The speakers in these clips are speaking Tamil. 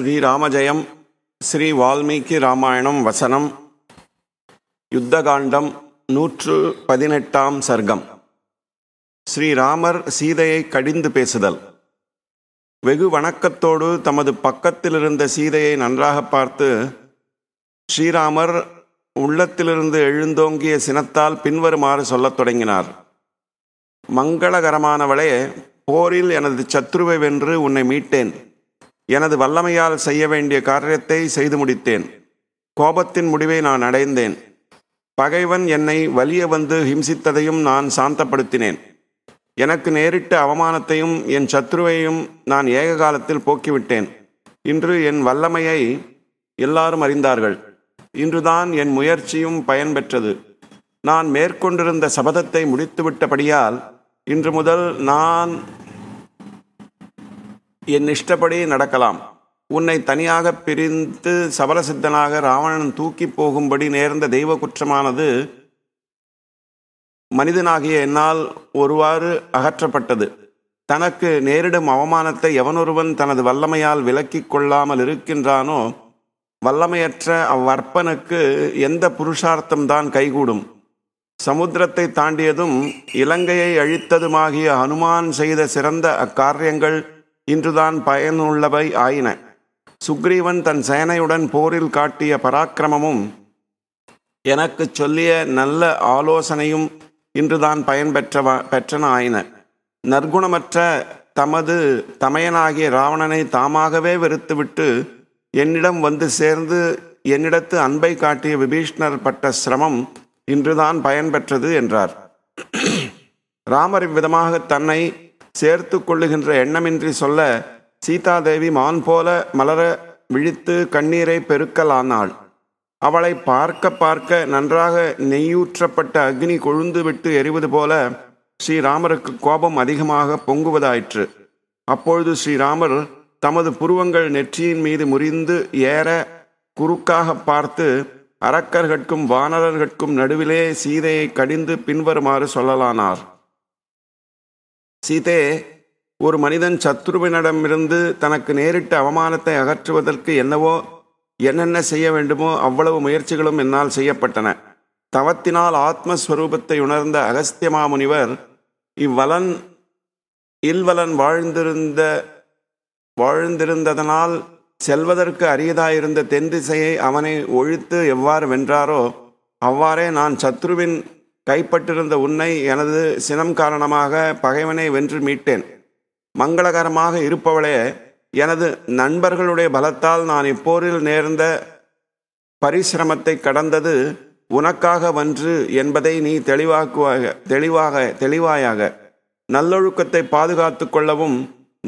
ஸ்ரீராமஜயம் ஸ்ரீ வால்மீகி ராமாயணம் வசனம் யுத்தகாண்டம் நூற்று பதினெட்டாம் சர்க்கம் ஸ்ரீராமர் சீதையை கடிந்து பேசுதல் வெகு வணக்கத்தோடு தமது பக்கத்தில் இருந்த சீதையை நன்றாக பார்த்து ஸ்ரீராமர் உள்ளத்திலிருந்து எழுந்தோங்கிய சினத்தால் பின்வருமாறு சொல்லத் தொடங்கினார் மங்களகரமானவளே போரில் எனது சத்ருவை வென்று உன்னை மீட்டேன் எனது வல்லமையால் செய்ய வேண்டிய காரியத்தை செய்து முடித்தேன் கோபத்தின் முடிவை நான் அடைந்தேன் பகைவன் என்னை வலிய வந்து ஹிம்சித்ததையும் நான் சாந்தப்படுத்தினேன் எனக்கு நேரிட்ட அவமானத்தையும் என் சத்ருவையும் நான் ஏக காலத்தில் போக்கிவிட்டேன் இன்று என் வல்லமையை எல்லாரும் அறிந்தார்கள் இன்றுதான் என் முயற்சியும் பயன்பெற்றது நான் மேற்கொண்டிருந்த சபதத்தை முடித்துவிட்டபடியால் இன்று முதல் நான் என் இஷ்டப்படி நடக்கலாம் உன்னை தனியாக பிரிந்து சபலசித்தனாக ராவணன் தூக்கி போகும்படி நேர்ந்த தெய்வ குற்றமானது மனிதனாகிய என்னால் ஒருவாறு அகற்றப்பட்டது தனக்கு நேரிடும் அவமானத்தை எவனொருவன் தனது வல்லமையால் விலக்கிக் கொள்ளாமல் இருக்கின்றானோ வல்லமையற்ற அவ்வற்பனுக்கு எந்த புருஷார்த்தம்தான் கைகூடும் சமுத்திரத்தை தாண்டியதும் இலங்கையை அழித்ததுமாகிய ஹனுமான் செய்த சிறந்த அக்காரியங்கள் இன்றுதான் பயனுள்ளவை ஆயின சுக்ரீவன் தன் சேனையுடன் போரில் காட்டிய பராக்கிரமமும் எனக்கு சொல்லிய நல்ல ஆலோசனையும் இன்றுதான் பயன்பெற்ற பெற்றன ஆயின நற்குணமற்ற தமது தமையனாகிய ராவணனை தாமாகவே வெறுத்துவிட்டு என்னிடம் வந்து சேர்ந்து என்னிடத்து அன்பை காட்டிய விபீஷ்ணர் பட்ட சிரமம் இன்றுதான் பயன்பெற்றது என்றார் ராமர் இவ்விதமாக தன்னை சேர்த்து கொள்ளுகின்ற எண்ணமின்றி சொல்ல சீதாதேவி மான் போல மலர விழித்து கண்ணீரை பெருக்கலானாள் அவளை பார்க்க பார்க்க நன்றாக நெய்யூற்றப்பட்ட அக்னி கொழுந்து விட்டு எரிவது போல ஸ்ரீராமருக்கு கோபம் அதிகமாக பொங்குவதாயிற்று அப்பொழுது ஸ்ரீராமர் தமது புருவங்கள் நெற்றியின் மீது முறிந்து ஏற குறுக்காக பார்த்து அரக்கர்கட்கும் வானரர்கட்கும் நடுவிலே சீதையை கடிந்து பின்வருமாறு சொல்லலானார் சீதே ஒரு மனிதன் சத்ருவினிடமிருந்து தனக்கு நேரிட்ட அவமானத்தை அகற்றுவதற்கு என்னவோ என்னென்ன செய்ய வேண்டுமோ அவ்வளவு முயற்சிகளும் என்னால் செய்யப்பட்டன தவத்தினால் ஆத்மஸ்வரூபத்தை உணர்ந்த அகஸ்தியமா முனிவர் இவ்வலன் இல்வலன் வாழ்ந்திருந்த வாழ்ந்திருந்ததனால் செல்வதற்கு அரியதாயிருந்த தென் திசையை அவனை ஒழித்து எவ்வாறு வென்றாரோ அவ்வாறே நான் சத்ருவின் கைப்பட்டிருந்த உன்னை எனது சினம் காரணமாக பகைவனை வென்று மீட்டேன் மங்களகரமாக இருப்பவளே எனது நண்பர்களுடைய பலத்தால் நான் இப்போரில் நேர்ந்த பரிசிரமத்தை கடந்தது உனக்காக வன்று என்பதை நீ தெளிவாக்குவாக தெளிவாக தெளிவாயாக நல்லொழுக்கத்தை பாதுகாத்து கொள்ளவும்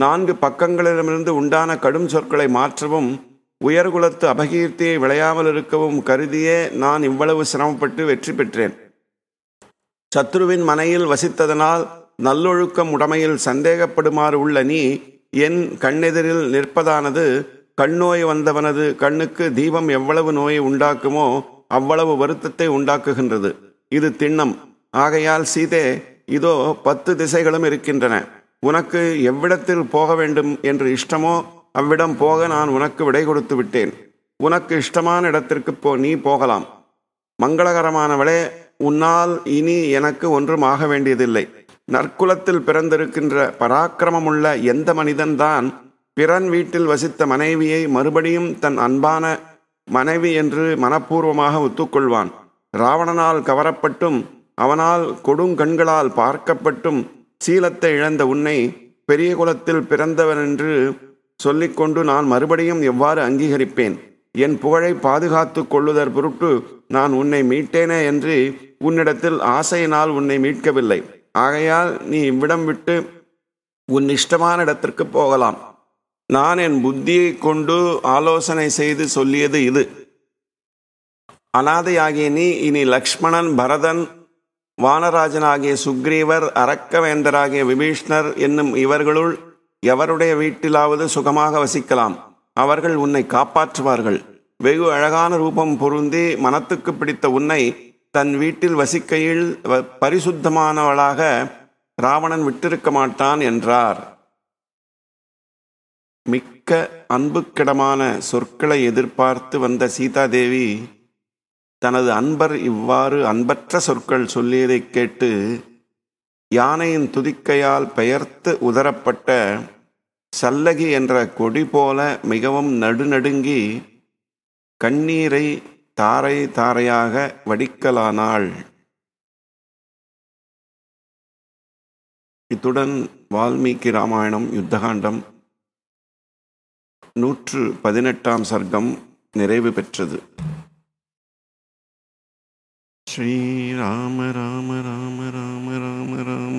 நான்கு பக்கங்களிடமிருந்து உண்டான கடும் சொற்களை மாற்றவும் உயர்குலத்து அபகீர்த்தியை விளையாமல் இருக்கவும் கருதியே நான் இவ்வளவு சிரமப்பட்டு வெற்றி பெற்றேன் சத்ருவின் மனையில் வசித்ததனால் நல்லொழுக்கம் உடமையில் சந்தேகப்படுமாறு உள்ள நீ என் கண்ணெதிரில் நிற்பதானது கண்ணோய் வந்தவனது கண்ணுக்கு தீபம் எவ்வளவு நோயை உண்டாக்குமோ அவ்வளவு வருத்தத்தை உண்டாக்குகின்றது இது திண்ணம் ஆகையால் சீதே இதோ பத்து திசைகளும் இருக்கின்றன உனக்கு எவ்விடத்தில் போக வேண்டும் என்று இஷ்டமோ அவ்விடம் போக நான் உனக்கு விடை கொடுத்து விட்டேன் உனக்கு இஷ்டமான இடத்திற்கு போ நீ போகலாம் மங்களகரமானவளே உன்னால் இனி எனக்கு ஒன்றும் ஆக வேண்டியதில்லை நற்குலத்தில் பிறந்திருக்கின்ற பராக்கிரமமுள்ள எந்த மனிதன்தான் பிறன் வீட்டில் வசித்த மனைவியை மறுபடியும் தன் அன்பான மனைவி என்று மனப்பூர்வமாக ஒத்துக்கொள்வான் ராவணனால் கவரப்பட்டும் அவனால் கொடுங்கண்களால் பார்க்கப்பட்டும் சீலத்தை இழந்த உன்னை பெரிய குலத்தில் பிறந்தவன் என்று சொல்லிக்கொண்டு நான் மறுபடியும் எவ்வாறு அங்கீகரிப்பேன் என் புகழை பாதுகாத்து கொள்ளுதற் பொருட்டு நான் உன்னை மீட்டேனே என்று உன்னிடத்தில் ஆசையினால் உன்னை மீட்கவில்லை ஆகையால் நீ இவ்விடம் விட்டு உன் இஷ்டமான இடத்திற்கு போகலாம் நான் என் புத்தியை கொண்டு ஆலோசனை செய்து சொல்லியது இது அனாதையாகிய நீ இனி லக்ஷ்மணன் பரதன் வானராஜனாகிய சுக்ரீவர் அரக்கவேந்தராகிய விபீஷ்ணர் என்னும் இவர்களுள் எவருடைய வீட்டிலாவது சுகமாக வசிக்கலாம் அவர்கள் உன்னை காப்பாற்றுவார்கள் வெகு அழகான ரூபம் பொருந்தி மனத்துக்கு பிடித்த உன்னை தன் வீட்டில் வசிக்கையில் பரிசுத்தமானவளாக ராவணன் விட்டிருக்க மாட்டான் என்றார் மிக்க அன்புக்கிடமான சொற்களை எதிர்பார்த்து வந்த சீதாதேவி தனது அன்பர் இவ்வாறு அன்பற்ற சொற்கள் சொல்லியதைக் கேட்டு யானையின் துதிக்கையால் பெயர்த்து உதரப்பட்ட சல்லகி என்ற கொடி போல மிகவும் நடுநடுங்கி கண்ணீரை தாரை தாரையாக வடிக்கலானாள் இத்துடன் வால்மீகி ராமாயணம் யுத்தகாண்டம் நூற்று பதினெட்டாம் சர்க்கம் நிறைவு பெற்றது ஸ்ரீராம ராம ராம ராம ராம ராம